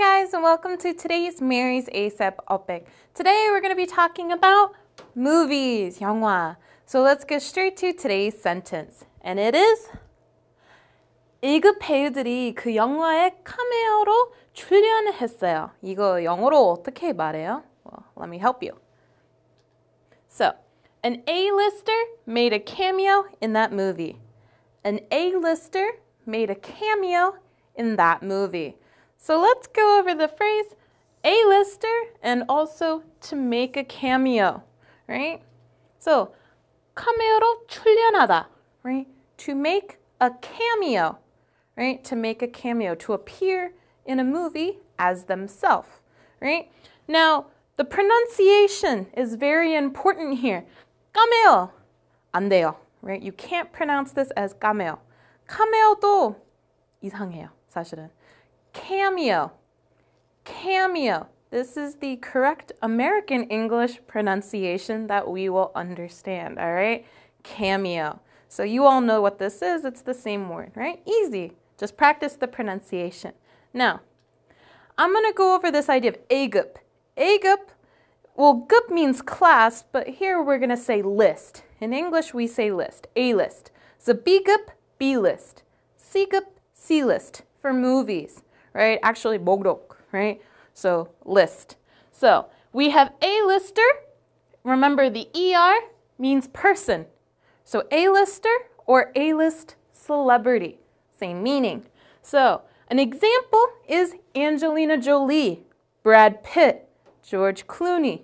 Hi guys and welcome to today's Mary's ASAP Opik. Today we're going to be talking about movies, 영화. So let's get straight to today's sentence. And it is 이급 배우들이 그 영화에 카메오로 출연했어요. 이거 영어로 어떻게 말해요? Well, let me help you. So, an A-lister made a cameo in that movie. An A-lister made a cameo in that movie. So let's go over the phrase A-lister and also to make a cameo, right? So, 카메오로 출연하다, right? To make a cameo, right? To make a cameo, to appear in a movie as themselves, right? Now, the pronunciation is very important here. Cameo, 안 돼요, right? You can't pronounce this as 까메오. 카메오도 이상해요, 사실은 cameo. Cameo. This is the correct American English pronunciation that we will understand, all right? Cameo. So you all know what this is. It's the same word, right? Easy. Just practice the pronunciation. Now, I'm going to go over this idea of agup. Agup, well, gup means class, but here we're going to say list. In English, we say list, A list. So B gup, B list. C gup, C list for movies right? Actually, 목록, right? So list. So we have A-lister. Remember the ER means person. So A-lister or A-list celebrity, same meaning. So an example is Angelina Jolie, Brad Pitt, George Clooney.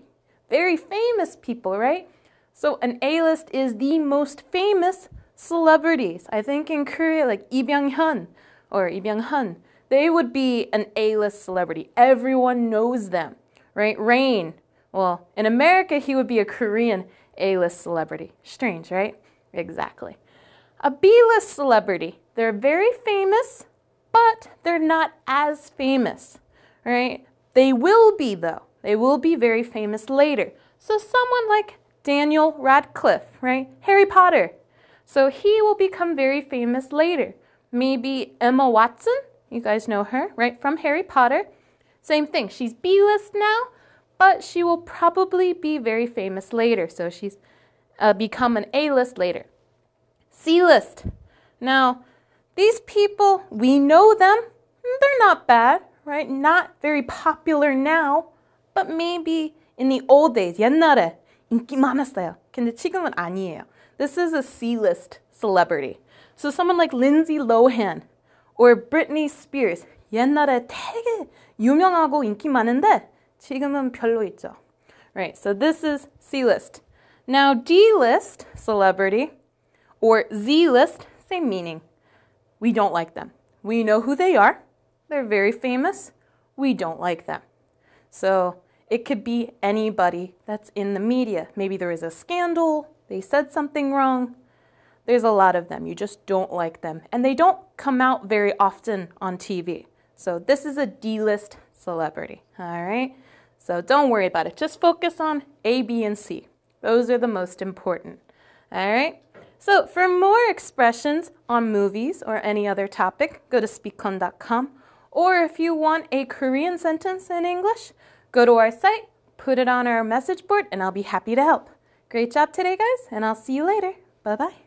Very famous people, right? So an A-list is the most famous celebrities. I think in Korea, like Lee Byung-hun or Lee Byung-hun they would be an A-list celebrity. Everyone knows them, right? Rain, well, in America, he would be a Korean A-list celebrity. Strange, right? Exactly. A B-list celebrity. They're very famous, but they're not as famous, right? They will be, though. They will be very famous later. So someone like Daniel Radcliffe, right? Harry Potter. So he will become very famous later. Maybe Emma Watson, you guys know her, right? From Harry Potter. Same thing. She's B list now, but she will probably be very famous later. So she's uh, become an A list later. C list. Now, these people, we know them. They're not bad, right? Not very popular now, but maybe in the old days, 옛날에 인기 많았어요. 근데 지금은 아니에요. This is a C-list celebrity. So someone like Lindsay Lohan, or Britney Spears. 옛날에 되게 유명하고 인기 많은데 지금은 별로 있죠. Right, so this is C list. Now D list celebrity or Z list, same meaning. We don't like them. We know who they are. They're very famous. We don't like them. So it could be anybody that's in the media. Maybe there is a scandal, they said something wrong, there's a lot of them. You just don't like them. And they don't come out very often on TV. So this is a D list celebrity. All right? So don't worry about it. Just focus on A, B, and C. Those are the most important. All right? So for more expressions on movies or any other topic, go to speakcon.com. Or if you want a Korean sentence in English, go to our site, put it on our message board, and I'll be happy to help. Great job today, guys, and I'll see you later. Bye bye.